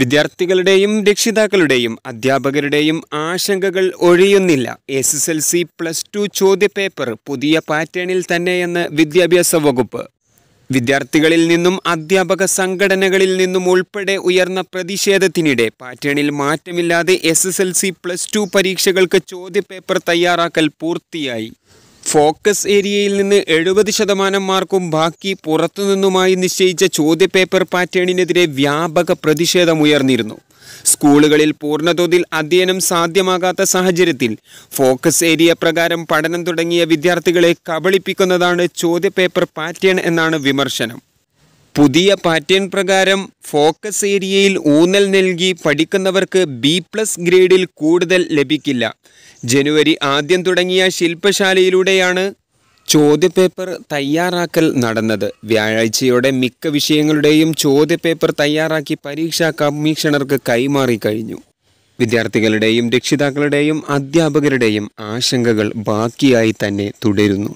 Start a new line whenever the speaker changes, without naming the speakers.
വിദ്യാർത്ഥികളുടെയും രക്ഷിതാക്കളുടെയും അധ്യാപകരുടെയും ആശങ്കകൾ ഒഴിയുന്നില്ല S S L C plus two ചോദ്യപേപ്പർ പുതിയ പാറ്റേണിൽ തന്നെയെന്ന് വിദ്യാഭ്യാസ വകുപ്പ് വിദ്യാർത്ഥികളിൽ നിന്നും അധ്യാപക സംഘടനകളിൽ നിന്നും ഉൾപ്പെടെ ഉയർന്ന പ്രതിഷേധത്തിനിടെ പാറ്റേണിൽ മാറ്റമില്ലാതെ S S L C plus two പരീക്ഷകൾക്ക് ചോദ്യപേപ്പർ തയ്യാറാക്കൽ പൂർത്തിയായി ഫോക്കസ് ഏരിയയിൽ നിന്ന് എഴുപത് ശതമാനം മാർക്കും ബാക്കി പുറത്തുനിന്നുമായി നിശ്ചയിച്ച ചോദ്യപേപ്പർ പാറ്റേണിനെതിരെ വ്യാപക പ്രതിഷേധമുയർന്നിരുന്നു സ്കൂളുകളിൽ പൂർണ്ണതോതിൽ അധ്യയനം സാധ്യമാകാത്ത സാഹചര്യത്തിൽ ഫോക്കസ് ഏരിയ പ്രകാരം പഠനം തുടങ്ങിയ വിദ്യാർത്ഥികളെ കബളിപ്പിക്കുന്നതാണ് ചോദ്യപേപ്പർ പാറ്റേൺ എന്നാണ് വിമർശനം പുതിയ പാറ്റേൺ പ്രകാരം ഫോക്കസ് ഏരിയയിൽ ഊന്നൽ നൽകി പഠിക്കുന്നവർക്ക് ബി പ്ലസ് ഗ്രേഡിൽ കൂടുതൽ ലഭിക്കില്ല ജനുവരി ആദ്യം തുടങ്ങിയ ശില്പശാലയിലൂടെയാണ് ചോദ്യപേപ്പർ തയ്യാറാക്കൽ നടന്നത് വ്യാഴാഴ്ചയോടെ മിക്ക വിഷയങ്ങളുടെയും ചോദ്യപേപ്പർ തയ്യാറാക്കി പരീക്ഷാ കമ്മീഷണർക്ക് കൈമാറി കഴിഞ്ഞു വിദ്യാർത്ഥികളുടെയും രക്ഷിതാക്കളുടെയും അധ്യാപകരുടെയും ആശങ്കകൾ ബാക്കിയായി തന്നെ
തുടരുന്നു